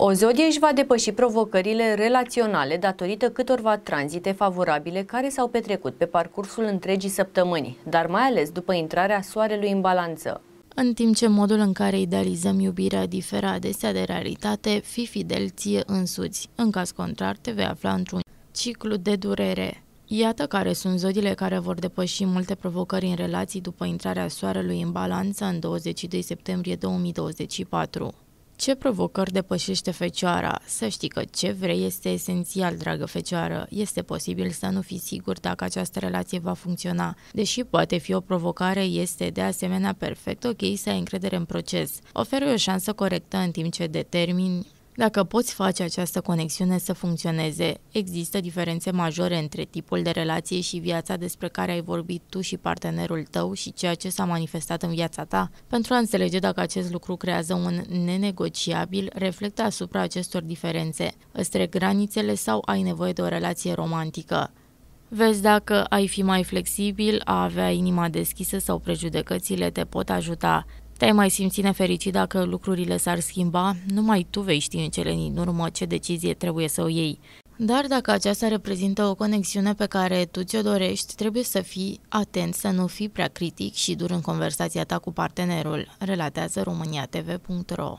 O zodie își va depăși provocările relaționale datorită câtorva tranzite favorabile care s-au petrecut pe parcursul întregii săptămâni, dar mai ales după intrarea soarelui în balanță. În timp ce modul în care idealizăm iubirea diferă adesea de realitate, fi fidel ție însuți. În caz contrar, te vei afla într-un ciclu de durere. Iată care sunt zodiile care vor depăși multe provocări în relații după intrarea soarelui în balanță în 22 septembrie 2024. Ce provocări depășește Fecioara? Să știi că ce vrei este esențial, dragă Fecioară. Este posibil să nu fii sigur dacă această relație va funcționa. Deși poate fi o provocare, este de asemenea perfect ok să ai încredere în proces. Oferă o șansă corectă în timp ce determini dacă poți face această conexiune să funcționeze, există diferențe majore între tipul de relație și viața despre care ai vorbit tu și partenerul tău și ceea ce s-a manifestat în viața ta. Pentru a înțelege dacă acest lucru creează un nenegociabil, reflectă asupra acestor diferențe. Îți granițele sau ai nevoie de o relație romantică. Vezi dacă ai fi mai flexibil, a avea inima deschisă sau prejudecățile te pot ajuta. Te-ai mai simți nefericit dacă lucrurile s-ar schimba? Numai tu vei ști în cele din urmă ce decizie trebuie să o iei. Dar dacă aceasta reprezintă o conexiune pe care tu ți-o dorești, trebuie să fii atent, să nu fii prea critic și dur în conversația ta cu partenerul, relatează România TV.ro.